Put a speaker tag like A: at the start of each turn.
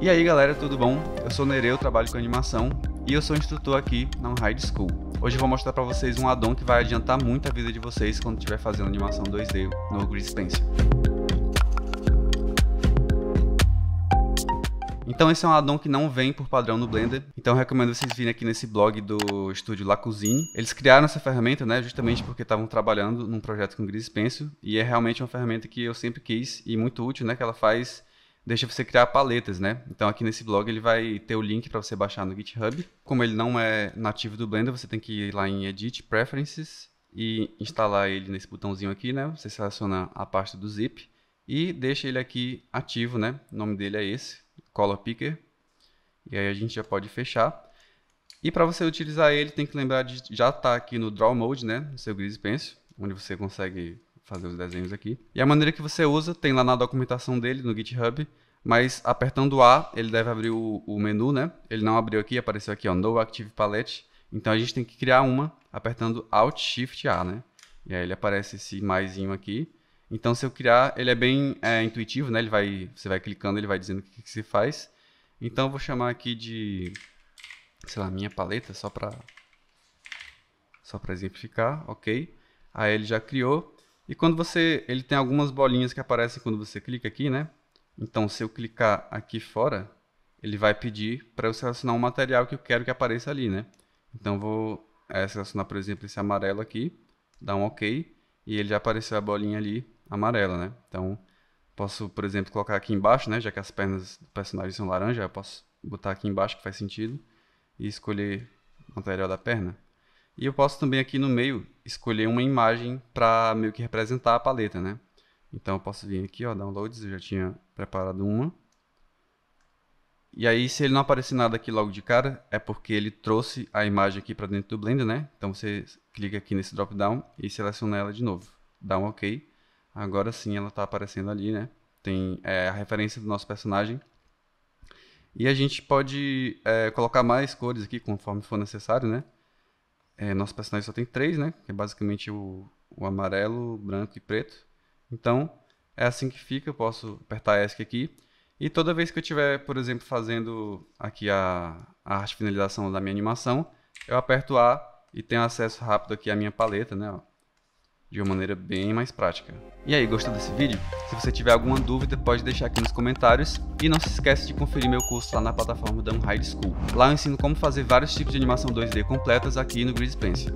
A: E aí galera, tudo bom? Eu sou Nereu, trabalho com animação e eu sou instrutor aqui na High School. Hoje eu vou mostrar para vocês um addon que vai adiantar muito a vida de vocês quando estiver fazendo animação 2D no Gris Pencil. Então esse é um addon que não vem por padrão no Blender, então recomendo vocês virem aqui nesse blog do estúdio La Cuisine. Eles criaram essa ferramenta, né, justamente porque estavam trabalhando num projeto com Gris Pencil, e é realmente uma ferramenta que eu sempre quis e muito útil, né, que ela faz deixa você criar paletas, né? Então aqui nesse blog ele vai ter o link para você baixar no GitHub. Como ele não é nativo do Blender, você tem que ir lá em Edit, Preferences e instalar ele nesse botãozinho aqui, né? Você seleciona a pasta do zip e deixa ele aqui ativo, né? O nome dele é esse, Color Picker. E aí a gente já pode fechar. E para você utilizar ele, tem que lembrar de já estar tá aqui no Draw Mode, né? No seu Grease Pencil, onde você consegue fazer os desenhos aqui. E a maneira que você usa tem lá na documentação dele, no GitHub mas apertando A, ele deve abrir o, o, menu, né? Ele não abriu aqui, apareceu aqui, ó, No Active Palette. Então a gente tem que criar uma apertando Alt Shift A, né? E aí ele aparece esse maisinho aqui. Então se eu criar, ele é bem é, intuitivo, né? Ele vai, você vai clicando, ele vai dizendo o que, que se faz. Então eu vou chamar aqui de, sei lá, minha paleta, só para só para exemplificar, ok? Aí ele já criou. E quando você, ele tem algumas bolinhas que aparecem quando você clica aqui, né? Então, se eu clicar aqui fora, ele vai pedir para eu selecionar um material que eu quero que apareça ali, né? Então, vou é, selecionar, por exemplo, esse amarelo aqui, dar um OK, e ele já apareceu a bolinha ali amarela, né? Então, posso, por exemplo, colocar aqui embaixo, né? Já que as pernas do personagem são laranja, eu posso botar aqui embaixo, que faz sentido, e escolher o material da perna. E eu posso também aqui no meio escolher uma imagem para meio que representar a paleta, né? Então eu posso vir aqui, ó, downloads, eu já tinha preparado uma. E aí, se ele não aparecer nada aqui logo de cara, é porque ele trouxe a imagem aqui para dentro do Blender, né? Então você clica aqui nesse drop-down e seleciona ela de novo. Dá um OK. Agora sim ela está aparecendo ali, né? Tem é, a referência do nosso personagem. E a gente pode é, colocar mais cores aqui conforme for necessário, né? É, nosso personagem só tem três, né? Que é basicamente o, o amarelo, branco e preto. Então, é assim que fica, eu posso apertar ESC aqui. E toda vez que eu estiver, por exemplo, fazendo aqui a, a arte finalização da minha animação, eu aperto A e tenho acesso rápido aqui à minha paleta, né? Ó, de uma maneira bem mais prática. E aí, gostou desse vídeo? Se você tiver alguma dúvida, pode deixar aqui nos comentários. E não se esquece de conferir meu curso lá na plataforma da High School. Lá eu ensino como fazer vários tipos de animação 2D completas aqui no Grid Spencer.